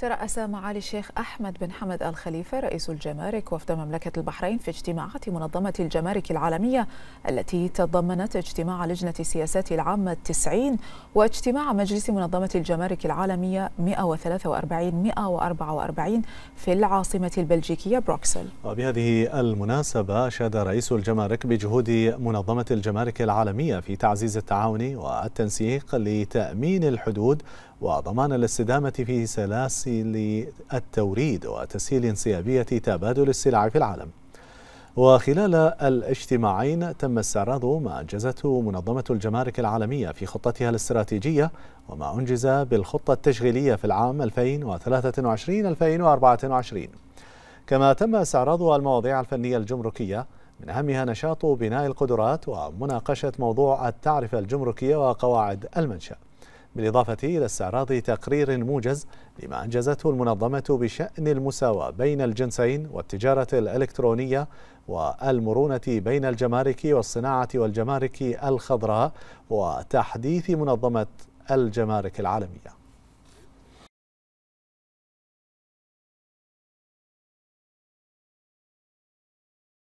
ترأس معالي الشيخ أحمد بن حمد الخليفة رئيس الجمارك وفد مملكة البحرين في اجتماعات منظمة الجمارك العالمية التي تضمنت اجتماع لجنة السياسات العامة 90 واجتماع مجلس منظمة الجمارك العالمية 143 144 في العاصمة البلجيكية بروكسل وبهذه المناسبة أشاد رئيس الجمارك بجهود منظمة الجمارك العالمية في تعزيز التعاون والتنسيق لتأمين الحدود وضمان الاستدامة في سلاسل التوريد وتسهيل انسيابية تبادل السلع في العالم وخلال الاجتماعين تم استعراض ما أنجزته منظمة الجمارك العالمية في خطتها الاستراتيجية وما أنجز بالخطة التشغيلية في العام 2023-2024 كما تم استعراض المواضيع الفنية الجمركية من أهمها نشاط بناء القدرات ومناقشة موضوع التعرفة الجمركية وقواعد المنشأ بالإضافة إلى استعراض تقرير موجز لما أنجزته المنظمة بشأن المساواة بين الجنسين والتجارة الإلكترونية والمرونة بين الجمارك والصناعة والجمارك الخضراء وتحديث منظمة الجمارك العالمية